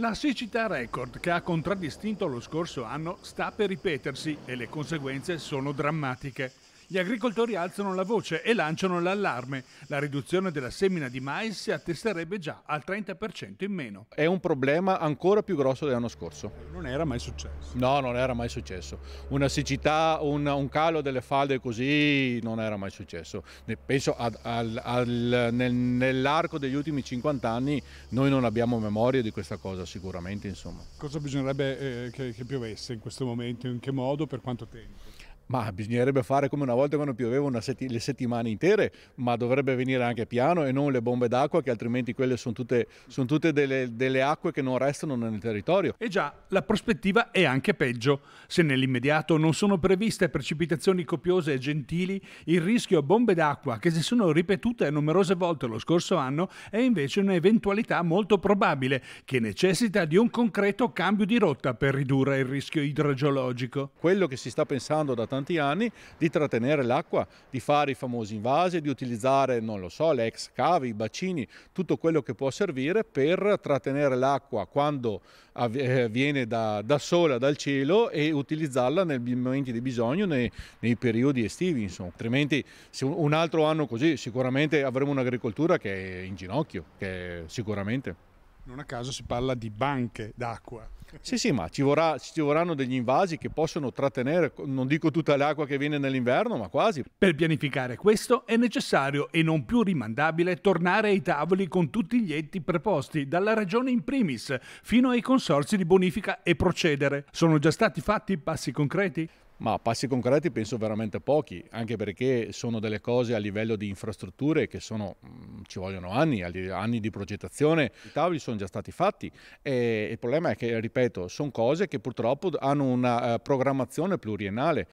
La siccità record che ha contraddistinto lo scorso anno sta per ripetersi e le conseguenze sono drammatiche. Gli agricoltori alzano la voce e lanciano l'allarme. La riduzione della semina di mais si attesterebbe già al 30% in meno. È un problema ancora più grosso dell'anno scorso. Non era mai successo. No, non era mai successo. Una siccità, un, un calo delle falde così non era mai successo. Penso nel, nell'arco degli ultimi 50 anni noi non abbiamo memoria di questa cosa sicuramente. Insomma. Cosa bisognerebbe eh, che, che piovesse in questo momento? In che modo? Per quanto tempo? Ma bisognerebbe fare come una volta quando pioveva setti le settimane intere, ma dovrebbe venire anche piano e non le bombe d'acqua che altrimenti quelle sono tutte, sono tutte delle, delle, acque che non restano nel territorio. E già, la prospettiva è anche peggio. Se nell'immediato non sono previste precipitazioni copiose e gentili, il rischio bombe d'acqua che si sono ripetute numerose volte lo scorso anno è invece un'eventualità molto probabile che necessita di un concreto cambio di rotta per ridurre il rischio idrogeologico. Quello che si sta pensando da tanto tanti anni di trattenere l'acqua, di fare i famosi invasi, di utilizzare, non lo so, le ex cave, i bacini, tutto quello che può servire per trattenere l'acqua quando eh, viene da, da, sola dal cielo e utilizzarla nei momenti di bisogno, nei, nei periodi estivi. Insomma. Altrimenti un altro anno così sicuramente avremo un'agricoltura che è in ginocchio, che sicuramente. Non a caso si parla di banche d'acqua. Sì, sì, ma ci, vorrà, ci, vorranno degli invasi che possono trattenere, non dico tutta l'acqua che viene nell'inverno, ma quasi. Per pianificare questo è necessario e non più rimandabile tornare ai tavoli con tutti gli enti preposti, dalla regione in primis fino ai consorzi di bonifica e procedere. Sono già stati fatti passi concreti? Ma passi concreti penso veramente pochi, anche perché sono delle cose a livello di infrastrutture che sono, mm, ci vogliono anni, anni di progettazione, i tavoli sono già stati fatti e il problema è che, ripeto, sono cose che purtroppo hanno una eh, programmazione pluriennale.